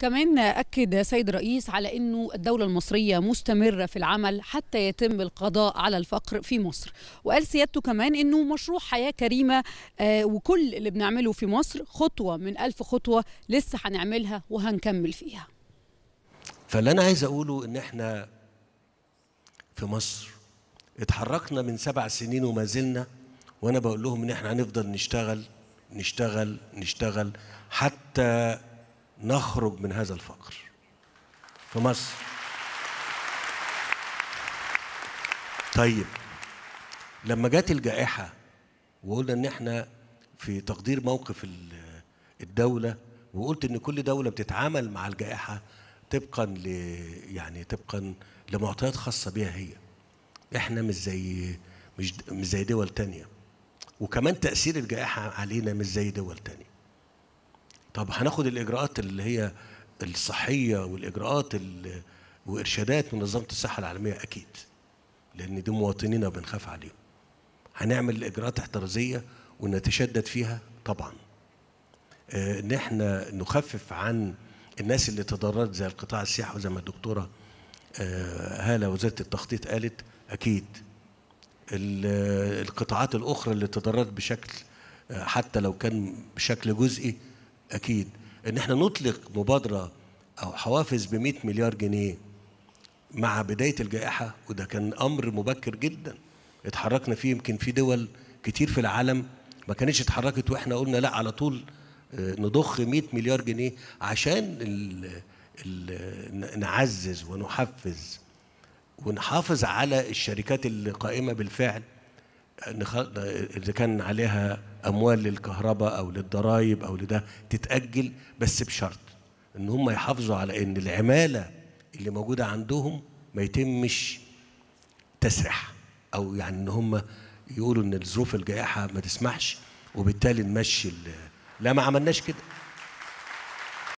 كمان أكد سيد الرئيس على أنه الدولة المصرية مستمرة في العمل حتى يتم القضاء على الفقر في مصر وقال سيادته كمان أنه مشروع حياة كريمة آه، وكل اللي بنعمله في مصر خطوة من ألف خطوة لسه هنعملها وهنكمل فيها فاللي أنا عايز أقوله أن إحنا في مصر اتحركنا من سبع سنين وما زلنا وأنا بقول لهم أن إحنا هنفضل نشتغل نشتغل نشتغل حتى نخرج من هذا الفقر في مصر طيب لما جت الجائحة وقلنا إن إحنا في تقدير موقف الدولة وقلت إن كل دولة بتتعامل مع الجائحة طبقا ل يعني طبقا لمعطيات خاصة بها هي إحنا مش زي مش مش زي دول تانية وكمان تأثير الجائحة علينا مش زي دول تانية طب هناخد الاجراءات اللي هي الصحيه والاجراءات وارشادات من منظمه الصحه العالميه اكيد لان دي مواطنينا بنخاف عليهم هنعمل اجراءات احترازيه ونتشدد فيها طبعا آه، ان احنا نخفف عن الناس اللي تضررت زي القطاع السياحي وزي ما الدكتوره آه، هاله وزاره التخطيط قالت اكيد القطاعات الاخرى اللي تضررت بشكل آه، حتى لو كان بشكل جزئي اكيد ان احنا نطلق مبادره او حوافز ب 100 مليار جنيه مع بدايه الجائحه وده كان امر مبكر جدا اتحركنا فيه يمكن في دول كتير في العالم ما كانتش اتحركت واحنا قلنا لا على طول آه، نضخ 100 مليار جنيه عشان الـ الـ نعزز ونحفز ونحافظ على الشركات القائمه بالفعل اذا كان عليها اموال للكهرباء او للضرايب او لده تتاجل بس بشرط ان هم يحافظوا على ان العماله اللي موجوده عندهم ما يتمش تسرح او يعني ان هم يقولوا ان الظروف الجائحه ما تسمحش وبالتالي نمشي لا ما عملناش كده